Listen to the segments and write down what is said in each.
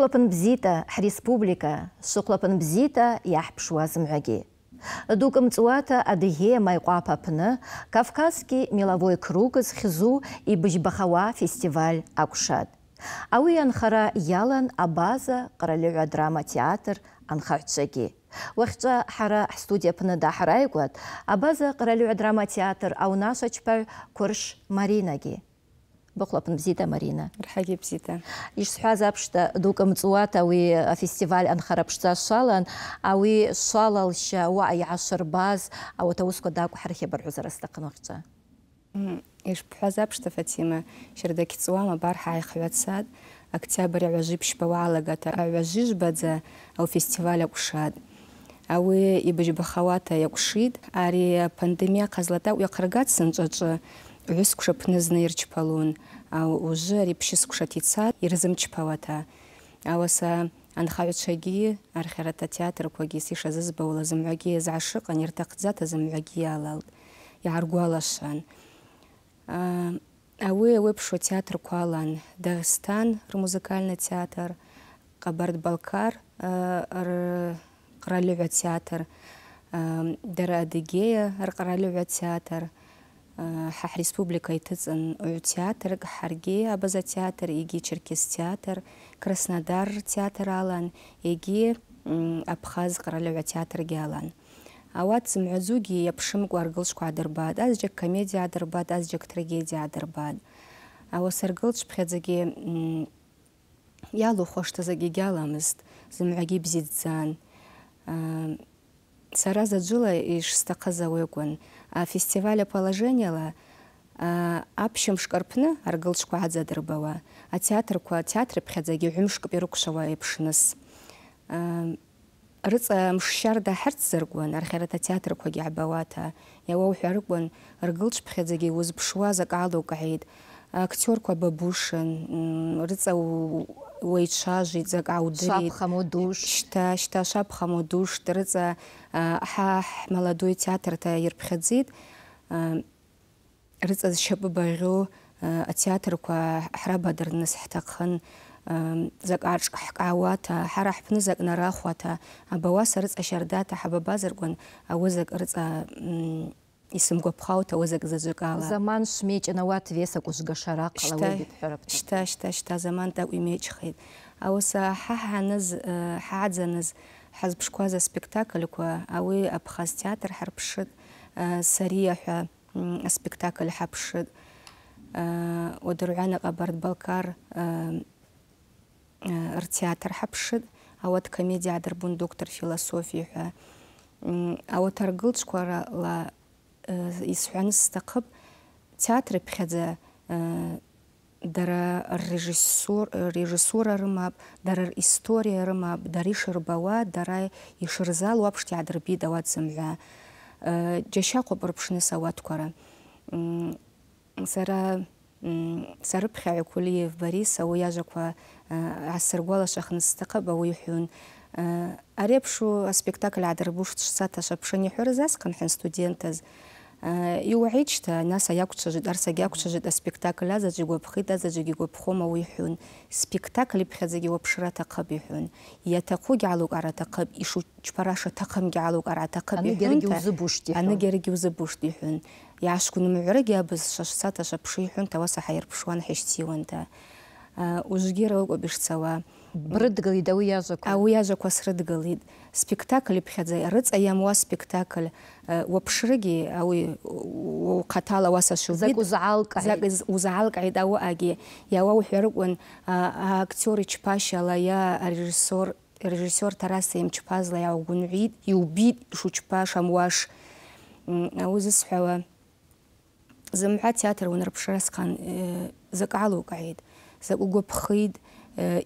شقلبن бзита حريسبوبليكا республика, суқлапын يحبشواز معجي Дугым цуата адыге майкъуапа апны меловой кругыз хизу и быжьбахауа фестиваль акушад. Ауи анхара ялан абаза Къралыгӏва драма театр анхагӏвчвагьи. Уахьчӏва хӏара пыны да дахӏрайгватӏ абаза Къралыгӏва драма театр аунашвачпагӏв Курш Маринаги. بخلپن بزیدە марина ڕحەگی بزیدە ئیش سوحازا پشتە دووکە مچواتە ئەوی فیسیڤال ئەنخەرە پشتا شاڵان ئەوی شاڵەڵشە وای عشر باز ئەوەتە وسکۆ داکو حرخێ بەرعزەرستەقنەقچە. ئێش بحەزا پشتە فەتیمە شردەکی چوامە بار уже ари ԥшьыскәшаҭ ицар ирзымчԥауата ауаса театр, архьаратә атеатрқәагьы сишазызбаула зымҩагьы иазаашыҟан ирҭахӡата зымҩагьы иалалт иааргәалашан ауи ауеиԥшу Яргуалашан. А вы рмузыкальны театр театр, Кабард балкар Королевый театр дара адыгея рҟралыгӏва театр Хах республика итыцын театр, Харге Абаза театр, Иги Черкес театр, Краснодар театр алан, Иги Абхаз Королева театр алан. Ауат зымгӏзуги йапшымкӏва аргылчква Аз жек комедия аз жек трагедия гӏадырбатӏ. Ауаса ргылчпхьадзагьи йалухуаштазагьи гьаламызтӏ, зымгӏвагьи бзидздзан. Сараза заджвыла йшстахъыз ауи акӏвын афестиваль положениела театр куа театры атеатрқәа атеатр перукшава ҳәымшкып ирыкәшауа мшшарда рыҵа зыргуан ҳарцзыркуан архьарата театрқәагьы ҳбауаҭа иауа уҳәарыкуан аргылш ԥхьаӡагьы узбшуа закалу алукааит актер Куабабушин, рыцау уеицәажәит зак аудырит шапха Шта, шьҭа шапха модуш рыҵа ха ҳмаладои театр та ирԥхьаӡеит рыҵа зшьапы баӷьоу атеатрқәа ҳрабадырныс ҳҭахын зак аҿ ҳкаауата ҳара ҳԥны зак нарахуата абауаса рыҵа шьардата ҳабабазаркәын ауи зак рыҵа исымгәаԥхауҭ ауазак заҵәыкала заман шмеҷын ауат вес акәызгашара ҟалауеит бҳәарап шьҭа шьҭа шьҭа заман такә имеҷхеит ауаса ҳа ҳаныз ҳааӡаныз ҳазԥшқәаз э, аспектакльқәа ауи аԥхаз театр ҳарԥшит э, сариа ҳәа аспектакль ҳаԥшит э, одырҩанаҟа абарҭ балкар ртеатр ҳаԥшит ауат комедиа аадырбун доктор философия ҳәа ауат аргылҵәқәарала Э, э, исҳәаны э, сҭахып театр иԥхьаӡа дара ррежиссура арымап дара историа рымоуп дара ишырбауа дара ишырзалу дауат иаадырбеит ауат зымҩа џьашьахәуп сауат көрі сара сарыԥхьаҩ кулиев борис ауи иажәақәа аасыргәалашәахны сҭахып ауи иҳәун ари аԥшу иуаҳичта нас аиакәцәажит арсагьакәцәажит аспектакль азаҵә игәаԥхеит азаҵәгь игәаԥхома уи иҳәун спектакль иԥхьаӡагьы уаԥшра аҭахып иҳәун иаҭахугьы алукаар аҭахып ишучԥараша аҭахымгьы алукаар аҭахып аныгьарагьы узыбушт иҳәун иаашгәынмыҩрагьы абызша шсата шаԥшы иҳәунта ауаса ҳаирԥшуан ҳишьциуанта ужгьы рауакәаб ишцауа брыдгылит ауи иажәақәа ауи иажәақәа спектакль иԥхьаӡа рыҵа иамуа спектакль уаԥшрыгьы э, ауи ухъатала ауасашва закӏ узгӏалкӏгӏитӏ ауаъагьи йауаухӏварыкӏвын аактер йчпащала йа арежиссер режиссер Тараса йымчпазла йгӏаугвынгӏвитӏ йубитӏ шучпа шамуаш ауи зысхӏвауа зымгӏва театр унарпшра схъан э, закӏ гӏалукӏгӏитӏ закӏ угвапхитӏ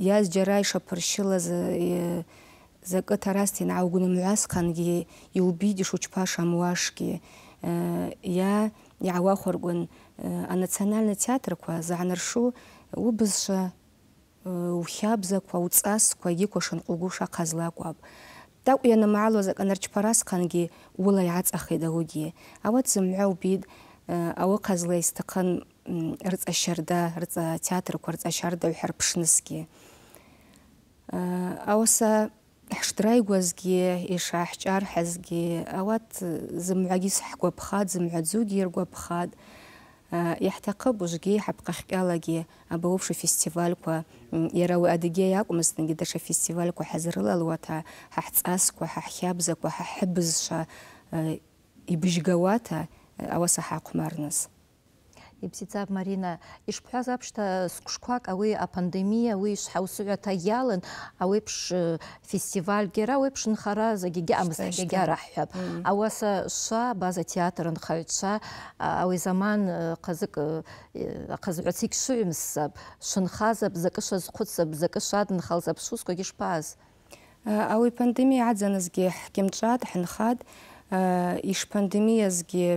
йа э, зджьара йшапырщылаз Э, я а закӏы тарасти йангӏаугвнымгӏвасхъангьи йубидиш э, учпа шамуашгьи йа у анациональный театрква загӏаныршу уыбызшва э, ухабзаква уцӏасква йгьиква шынкъвгу шахъазлакӏвапӏ тӏакӏв йанымгӏалуаз акӏанарчпарасхъангьи уыла йгӏацӏахитӏ а вот зымгӏва убитӏ ауи хъазла йстахъын рыцӏа щарда рыцӏа театрква рыцӏа щардагӏв А вот ҳшдрааигәазгьы, ишааҳҷарҳазгьы, ауат зымгӏвагьи схӏгвапхатӏ, зымгӏвадзугьи йыргвапхатӏ. Йхӏтахъыпӏ ужвыгьи хӏапкъахькӏьалагьи абауапша фестивальква йара ауи адыгьа йакӏвмызтынгьи датша фестивальква хӏазрылалуата хӏахӏцӏасква, хӏахӏхабзаква, хӏахӏыбызшва йбыжьгауата ауаса хӏгӏахъвмарныс. ибсицаб марина ишбҳәаз аԥшҭа сқәшқәак ауи апандемиа ауи ишҳаусыҩәаҭа ауи пш э, фестиваль гьара ауеиԥш нхара зегьы гьамызт гьараҳҳәап ауаса шва база театр нхаҩцәа ауи заман ҟазык э, аҟазыҳәацик э, шыҩымссап шынхазап закы шазхәыцап закы шадынхалзап шусқәагьы шԥааз ауи пандемия пандемиа аӡанызгьы иш ҳынхад ишпандемиазгьы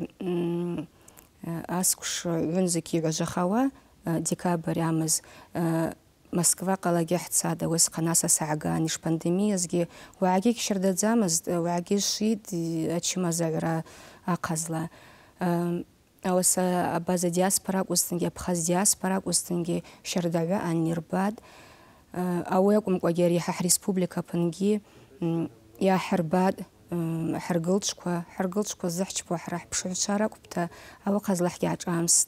аскуш ҩынӡагьы э, ажәахауа э, декабрь амыз э, москва қалагьы ҳцада уасҟан асас ааган ишпандемиазгьы уаагьы кьшьырдаӡамызт уаагьы шит ачымазаҩра ақазла. ауаса база диаспора акәызҭынгьы аԥхаз диаспора акәызҭынгьы шьардаҩы анирбат ауи акәымкәагьы ари ҳаҳ республика аԥынгьы иаҳырбат ҳаргылчқәа ҳаргылчқәа зыхьчԥуа ҳара ҳԥшыҩцәа ракәпта ауахъазла ҳгьааҿамст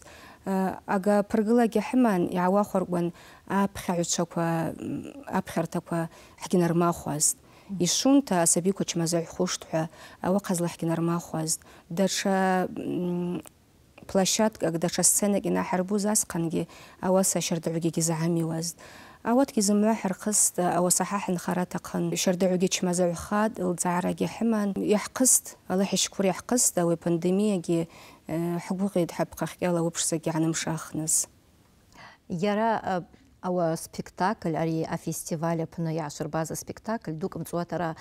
э, ага ԥыргылагьы ҳыман иаауахәаркуан аԥхьаҩцәақәа аԥхьарҭақәа ҳгьнармахуазт ишунҭа асабиқәа чмазаҩхушт ҳәа ауахъазла ҳгьнармахуазт даҽа площадкак даҽа сценак инаҳарбуз асҟангьы ауаса ашьардагӏвгьы гьызгӏамиуазт أوت كي زمع حرقست أو صحاح قن شرد جيتش مزعو خاد الزعرة جي حمان يحقست الله يشكر يحقست أو بندمية جي آه، حقوق يدحب دحبقا يلا وبشسا جي عن مشاخنس يرى آه، أو سبектакль أري أفيستيفال بنا يعشر بازا سبектакль دوكم تزواترا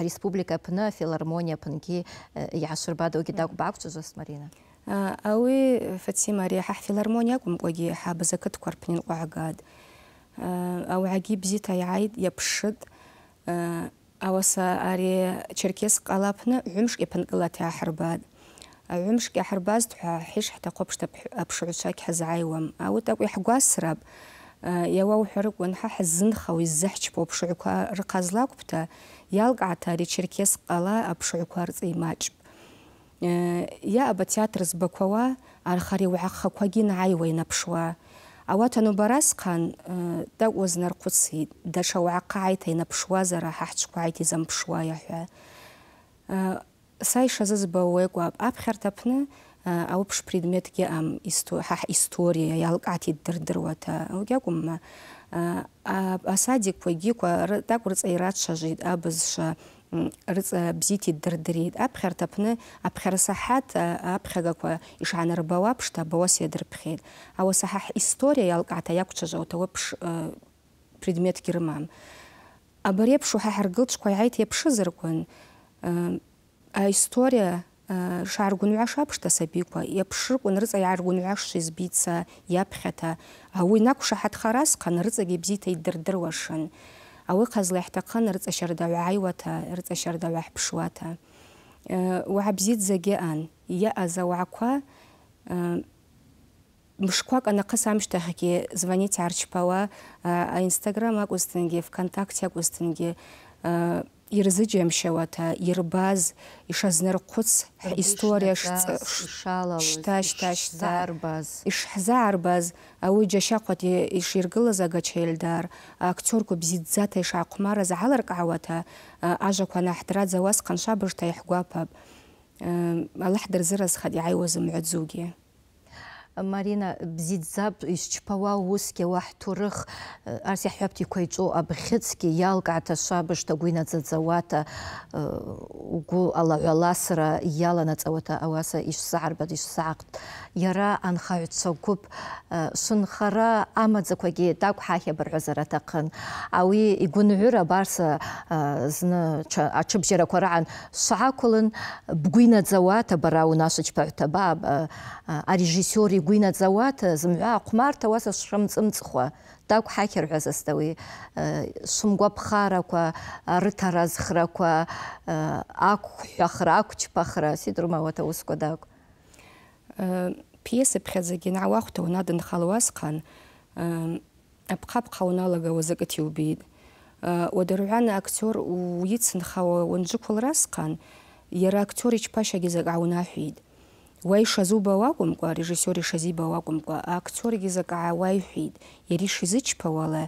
ريسبوبليكا بنا فيلارمونيا بنكي يعشر بادا وكي داك باكتو جاس مارينا أوي فاتسي ماريا حح فيلارمونيا كم قوجي حابزا كتكور بنين وعقاد ауагьи бзита йгӏайтӏ йапшшытӏ ауаса ари черкесск къала апны гӏвымшкӏ йапынкӏылата йгӏахӏырбатӏ агӏвымшкӏ йгӏахӏырбазтӏ хӏва хӏиш хӏтахъу апшыгӏвчва гьхӏызгӏайуам ауат акӏви хӏгвасрапӏ йауа ухӏварыквын хӏа хӏыззынхауа йззыхӏчпауа апшыгӏвква рыхъаз лакӏвпӏта йалкӏгӏата ари черкесск къала апшыгӏвква рцӏиймачӏпӏ йаъапӏ атеатр збаквауа архари ауат анубаразхан э, да уазнархъвыцитӏ даша уагӏахъа гӏайта йнапшуазара хӏа хӏчӏвква гӏайта йзампшуа йахӏва э, са йшазызбауа йкӏвапӏ апхьарта апны э, аупш предмет ам хӏа история йалкӏгӏата йддырдыруата гьакӏвымма асадиква гьиква тӏакӏв рыцӏа йрачважвитӏ абызшва бзити бзита иддырдырит апхьартапны апхьарасахӏат апхьагаква йшгӏанарбауа пшта бауаса йадырпхьитӏ ауаса хӏа история йалкӏгӏата йаквчважвауата ауи предмет кирмам абари апш ухӏа хӏаргылчӏвква йгӏайта а история шгӏаргвынгӏваш апшта сабиква йапшырквын рыцӏа йгӏаргвынгӏвашшва йызбица йапхьата ауи накӏвша хӏатхара асхъан рыцӏагьи бзита йддырдыруашын ауи хъазла йхӏтахъын рыцӏа щардагӏв гӏайуата рыцӏа щардагӏв гӏахӏпшуата уагӏа бзидздза гьаъан йаъаз ауагӏаква мшквакӏ анахъыс амщтахьгьи звонить гӏарчпауа инстаграм акӏвызтынгьи вконтакте акӏвызтынгьи ирзыџьамшьауата, ирбаз, ишазнархәыц ҳисториа шта-шта-шта ишҳзаарбаз ауи џьашьахъват ишйыргылаз агача Елдар, актерква бзидздзата ишгӏахъвмараз гӏалыркӏгӏауата ажваква анахӏдрадзауа схъаншабыжта Аллах э, Аллахӏ дырзыразхатӏ йгӏайуаз мгӏвадзугьи. Э, марина бзидзаб исчпауа усгьы уаҳ турых э, арс иаҳҳәап иқәаиҵәо абӷьыцгьы Яла бышҭа гәы инаӡаӡауата э, угәы алаҳәаласра иаланаҵауата ауаса ишсаҳарбаз ишсааҟт иара анхаҩцәа гәыԥ шынхара амаӡақәагьы дақәҳахьабырҳәазар аҭахын ауи игәынҩыра барса зны аҽыбжьарақәа раан шаақәылын бгәы инаӡауата бара а арежиссер игәы инаӡауаҭа э, зымҩа ахәмарҭа уа са сшымҵымҵхуа такә ҳақьырҳәазаст ауи э, шымгәаԥхарақәа э, рыҭаразхрақәа ақәҳәахра ақәчԥахра сидырмауата аусқәа дакә пьесаԥхьаӡагьы наауахәҭа унадынхало асҟан апҟапҟа уналагауа закӏыт иубеит уадыргӏвана актер уйыцынхауа уанджвыквылра асхъан актер йчпащагьи закӏ гӏаунахӏвитӏ ვაი შაზუბა ვაკუმკა რეჟისორი შაზიბა ვაკუმკა აქტორი გიზაკა ვაიჰიდ ერი შიზიჩფავალა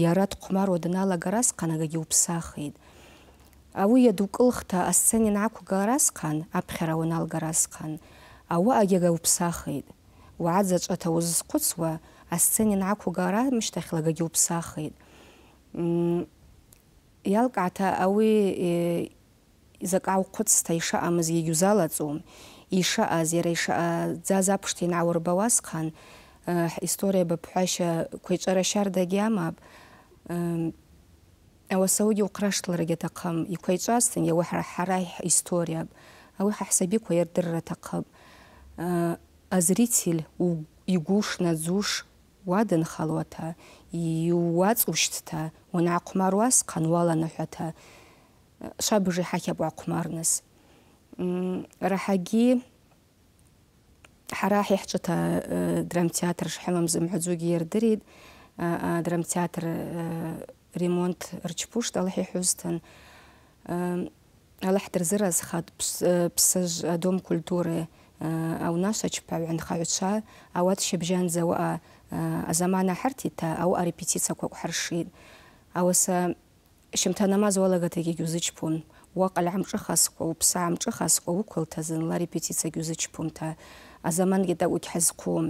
იარად ყმარ ოდნალა გარას ყანაგი უფსახიდ ავუია დუკლხთა ასცენინ აკუ გარას ყან აფხერავონალ გარას ყან ავა აგეგა უფსახიდ ვაძა წათა უზსყუცვა ასცენინ აკუ გარა მიშტახლაგა უფსახიდ ялкаата ауи закаукхуц тайша амзи юзалацум ишаъаз иара ишаъаӡаз аԥшҭа инаурба уасҟан историа быԥҳәашьа қәеиҵәара шьардагьы амаап ауасаугьы уҟраштларгьы аҭахым иқәеиҵәазҭан иауи ҳара историаб ауи ҳаҳсабикәа ирдырра аҭахым азритель игәуш наӡуш уадынхалуаҭа иуаҵушьҭта уанаахъәмаруасҟан уаланыҳәата швабыжи ҳахьаб уахъәмарныс рахаги хара хихчыта драмтеатр шхемам зымхзуги ердырид драмтеатр ремонт рчпушт алхи хюстан алхтер зыраз хат псыж дом культуры ау наша чпау анхаюча ауат шебжан зауа азамана хартита ау арепетиция кокхаршид ауса шимта намаз валагатаги гюзычпун репетиция уакъальгӏамшӏыхаскӏва, упсагӏамшӏыхаскӏва уыквылта зынла репетициягьи узычпунта, азамангьи сахшала гьхӏызхъум,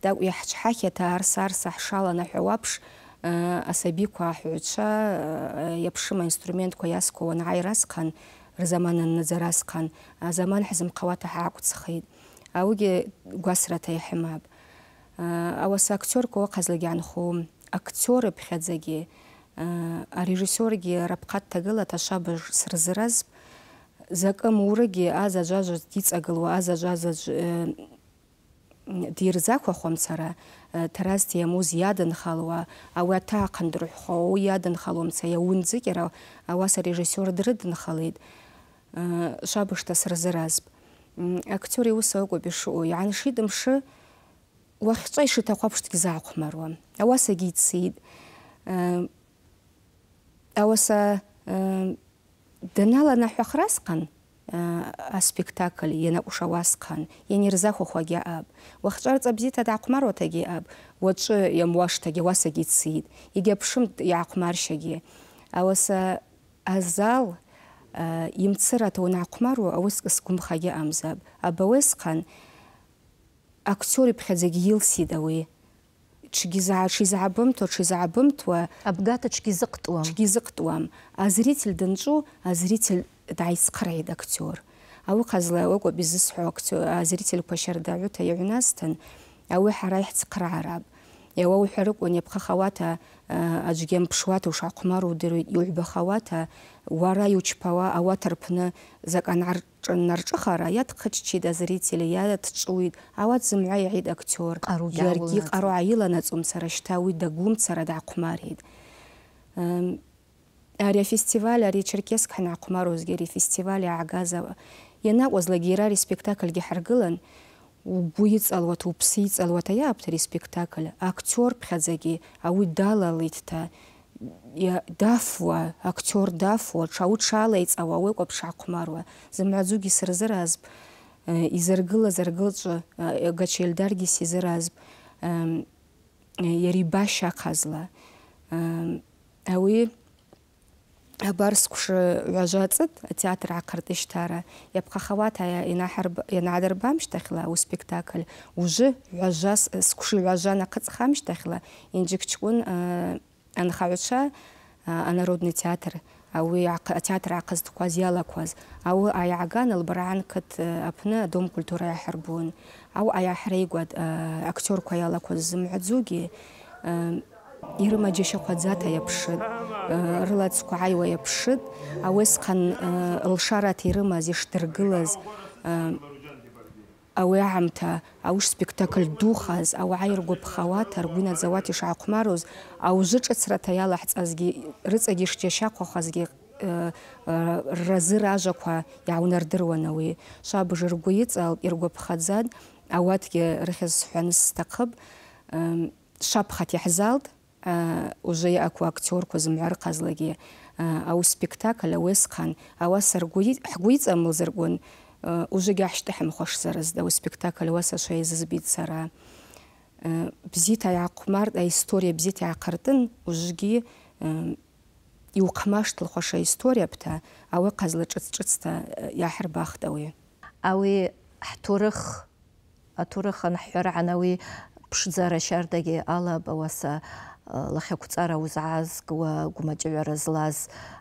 тӏакӏв йхӏчхӏахьата арса-арса хӏшаланахӏвауа инструмент э, асабиква ахӏгӏвчва э, йапшыма инструментква йасквауа ангӏайра асхъан, рзаман аннадзара асхъан, азаман хӏзымхъауата хӏгӏакӏвцхитӏ. Ауыгьи гвасрата йхӏымапӏ. Э, ауаса актерква уахъазла гьгӏанхум, актер пхьадзагьи арежиссерге раԥхаҭҭагыла аҭашабыж сырзыраз закы мурыгьы азаӡәаӡә диҵагылуа азаӡәаӡәаӡә э, дирзақәахуам сара ҭарас э, диамуз иадынхалуа ауи аҭаахан дырҳәхуа ауи иадынхалуамца иаунӡыкьара ауаса режиссиор қалайды, э, шабышта сырзыразп актиор иус акәып ишыҟоу иааншит мшы уахьҵәа ишиҭаху аԥш дгьзаахәмаруам ауасагьы гейтсейді, әуесі э, дінала на хақрасқан э, а спектакль яна ушавасқан янерза хохуаги аб уахчарца бзита я аб уачы ямуаштаги уасаги цид игепшым яқмаршаги ауаса азал э, имцырата уна ақмару ауыскыс кумхаги амзаб абауесқан актер ипхадзаги йылсид дауи тшгьизгӏашизгӏабымтуа тшизгӏабымтуа абгата тшгьизыкътӏуам тшгьизыкътӏуам азритель дынчӏву азритель дгӏайсхърагӏитӏ актер ауыхъазла уакӏвапӏ йзысхӏву зрительква щардагӏвыта ауи хӏара иауа уҳәарыкәын иаԥхахауаҭа э, аӡәгьы амԥшуаҭа ушаахәмару удыруеит иуҳәбахауаҭа уара иучпауа ауаҭ рԥны зак анарҿыхара иаҭхаччеит азрители иаҭҿуит ауаҭ зымҩа иаҟьеит актер иаргьы ҟаро ааиланаҵом сара шьҭа уи дагәымцара даахәмарит ари афестиваль ари черкесск ҳанаахәмаруазгьы ари фестиваль иаагаз ианаҟәазлагьы иара ари спектакльгьы უგუიცალოთ უფსიცალოთ აი აფთრი სპექტაკლი აქტიორ ფხაძეგი აუ დალალითთა я дафуа актёр дафуа чаучалай цава уэкоп шакмарва замнадзуги сырзыраз изергыла зергылчы гачелдарги сизыраз яри баша хазла ауи барс күші э, ғажатсыд э, театр ақырды іштары. Епқа қават ая енадыр бамш тәкілі өз спектакль. Үжі ғажас күші ғажана қыц қамш тәкілі. Енді күшкін а әнародный театр. Ауы театр ақызды көз, ела А Ауы аяған ұлбыраған күт э, апна дом культуры әхір А Ауы аяқ рейгөд әктер көз ела көз зімі ғдзуге ирымаџьашьақәа аӡаҭа иаԥшит э, рылацқәа ааиуа иаԥшит ауесҟан э, лшарааҭ ирымаз ишдыргылаз э, ауи аамҭа ауш спектакль духаз ауаа иргәаԥхауата ргәы инаӡауата ишаахәмаруаз аужы ҿыцраҭа иалаҳҵазгьы рыҵагьы ишџьашьахәахазгьы рразы ражәақәа иааунардыруан ауи шабж ргәы иҵалт иргәаԥхаӡан ауатгьы рыхьыз сҳәаны сҭахып шапхат иаҳзалт Э, уже аку актерқәа зымгәар ҟазлагьы э, ау спектакль ауесхан ауаса ҳгәы иҵамылзаргәын э, ужегьы аҳшьҭаҳамхәашзарыз ау спектакль ауаса шаизызбит сара бзита иаахъумарт история бзита история ужвыгьи иухъмаштылхуаша историапта ауи хъазла шӏыц-шӏыцта бахт ауи ауи хӏтурых атурых анхӏхӏвара гӏан ауи пшдзара щардагьи алапӏ ауаса лахьақәҵара узаазкуа гәмаҷаҩара злаз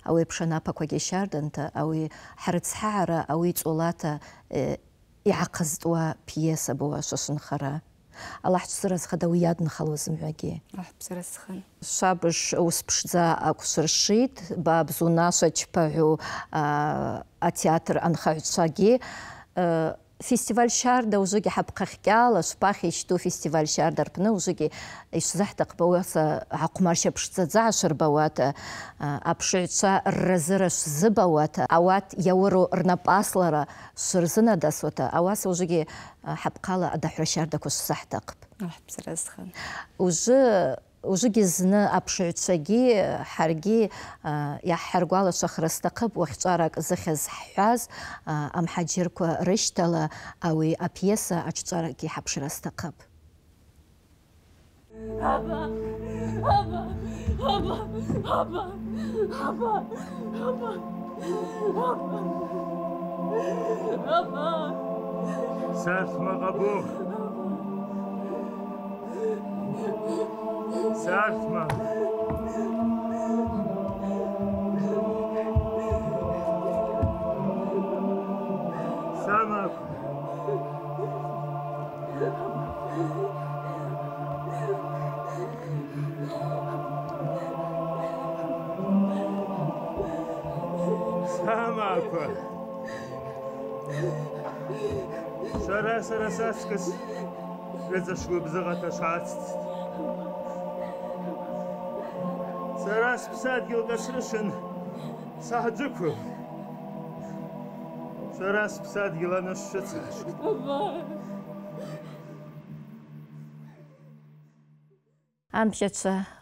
ауаҩ ԥшанапақәагьы шьарданҭа ауи ҳрыцҳаара ауи ҵулата иҳахъызтуа пиеса буа шашынхара Аллаҳ ԥсыра зхада уи иадынхалуа зымҩагьы ԥсыра зхан шабыш ус ԥшӡа акәшыршит ба бзунаша чԥаҳәу атеатр анхаҩцәагьы фестиваль шарда узуги хабкахкала шпахи ичту фестиваль шардарпны узуги ишзахтак бауаса акумарша пшцадза шырбауата апшыгӏвчва рразыра шзыбауата ауат яуру рнапӏаслара шырзынадасуата ауаса узуги хапкала адахӏвра шардаква шзахтакъпӏ Ужвы уже гизны аԥшаҩцәагьы ҳаргьы э, иаҳҳаргәалашәахрысҭахып э, уахьҿарак зыхьыз ҳҳәаз э, амҳаџьырқәа рышьҭала ауи апиеса аҿҿарак иҳаԥшра сҭахып Аба! Аба! Аба! Аба! Аба! Аба! Аба! Сартма қабуқ! Sarpma. Sarpma. Sarpma. Сара сара саскас, рецашгүй бзагата шаацт. 사ადგ교가 쓰르신 사주쿠 Шарасп садгил анышшыца.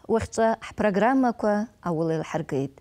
программа уахьҵәа ҳпрограммақәа аула илҳаргеит.